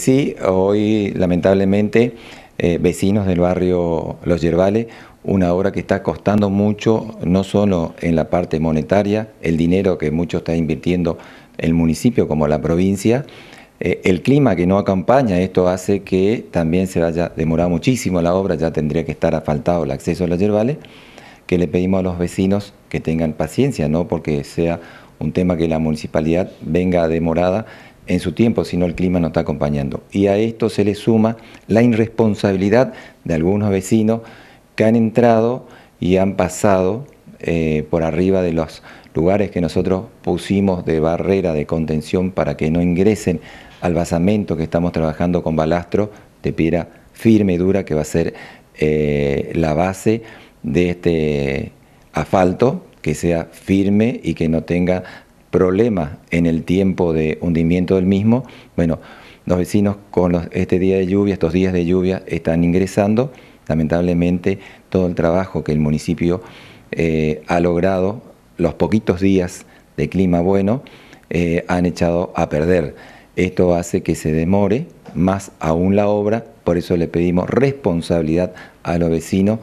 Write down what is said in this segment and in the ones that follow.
Sí, hoy lamentablemente eh, vecinos del barrio Los Yerbales, una obra que está costando mucho, no solo en la parte monetaria, el dinero que mucho está invirtiendo el municipio como la provincia, eh, el clima que no acompaña, esto hace que también se vaya demorado muchísimo la obra, ya tendría que estar asfaltado el acceso a Los Yerbales, que le pedimos a los vecinos que tengan paciencia, no porque sea un tema que la municipalidad venga demorada, en su tiempo, sino el clima no está acompañando. Y a esto se le suma la irresponsabilidad de algunos vecinos que han entrado y han pasado eh, por arriba de los lugares que nosotros pusimos de barrera de contención para que no ingresen al basamento que estamos trabajando con balastro de piedra firme y dura que va a ser eh, la base de este asfalto que sea firme y que no tenga problema en el tiempo de hundimiento del mismo, bueno, los vecinos con este día de lluvia, estos días de lluvia, están ingresando. Lamentablemente, todo el trabajo que el municipio eh, ha logrado, los poquitos días de clima bueno, eh, han echado a perder. Esto hace que se demore más aún la obra, por eso le pedimos responsabilidad a los vecinos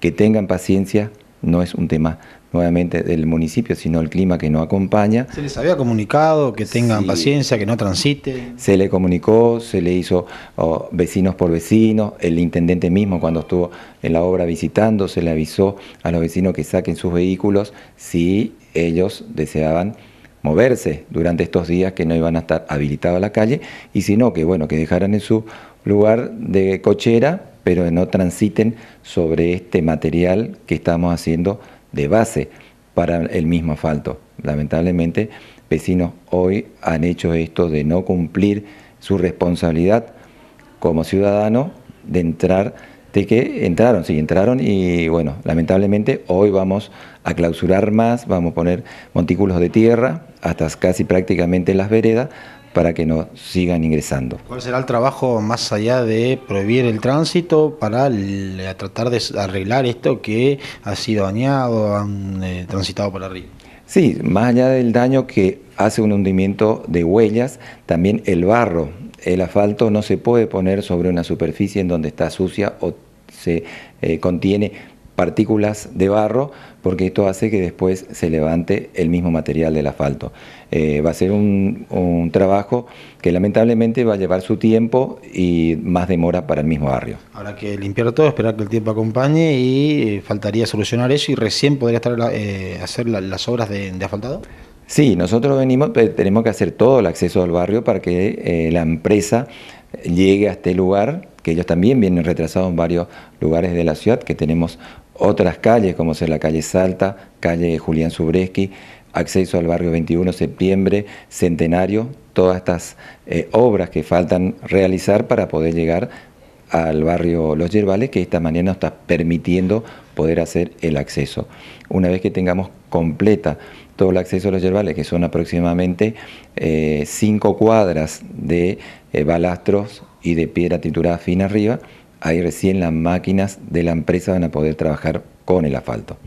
que tengan paciencia, no es un tema nuevamente del municipio, sino el clima que no acompaña. ¿Se les había comunicado que tengan paciencia, que no transite? Se le comunicó, se le hizo oh, vecinos por vecinos, el intendente mismo cuando estuvo en la obra visitando, se le avisó a los vecinos que saquen sus vehículos si ellos deseaban moverse durante estos días que no iban a estar habilitados a la calle y si no, que bueno, que dejaran en su lugar de cochera pero no transiten sobre este material que estamos haciendo de base para el mismo asfalto. Lamentablemente, vecinos hoy han hecho esto de no cumplir su responsabilidad como ciudadano de entrar de que entraron, sí, entraron y bueno, lamentablemente hoy vamos a clausurar más, vamos a poner montículos de tierra hasta casi prácticamente las veredas para que no sigan ingresando. ¿Cuál será el trabajo más allá de prohibir el tránsito para tratar de arreglar esto que ha sido dañado, han eh, transitado por arriba? Sí, más allá del daño que hace un hundimiento de huellas, también el barro, el asfalto no se puede poner sobre una superficie en donde está sucia o se eh, contiene partículas de barro porque esto hace que después se levante el mismo material del asfalto. Eh, va a ser un, trabajo que lamentablemente va a llevar su tiempo y más demora para el mismo barrio. Habrá que limpiar todo, esperar que el tiempo acompañe y eh, faltaría solucionar eso y recién podría estar eh, hacer las obras de, asfaltado. Sí, nosotros venimos, tenemos que hacer todo el acceso al barrio para que la empresa llegue a este lugar, que ellos también vienen retrasados en varios lugares de la ciudad, que tenemos otras calles, como es la calle Salta, calle Julián Subreski, acceso al barrio 21 septiembre, centenario, todas estas eh, obras que faltan realizar para poder llegar al barrio Los Yerbales, que esta mañana está permitiendo poder hacer el acceso. Una vez que tengamos completa todo el acceso a Los Yerbales, que son aproximadamente eh, cinco cuadras de eh, balastros y de piedra triturada fina arriba, ahí recién las máquinas de la empresa van a poder trabajar con el asfalto.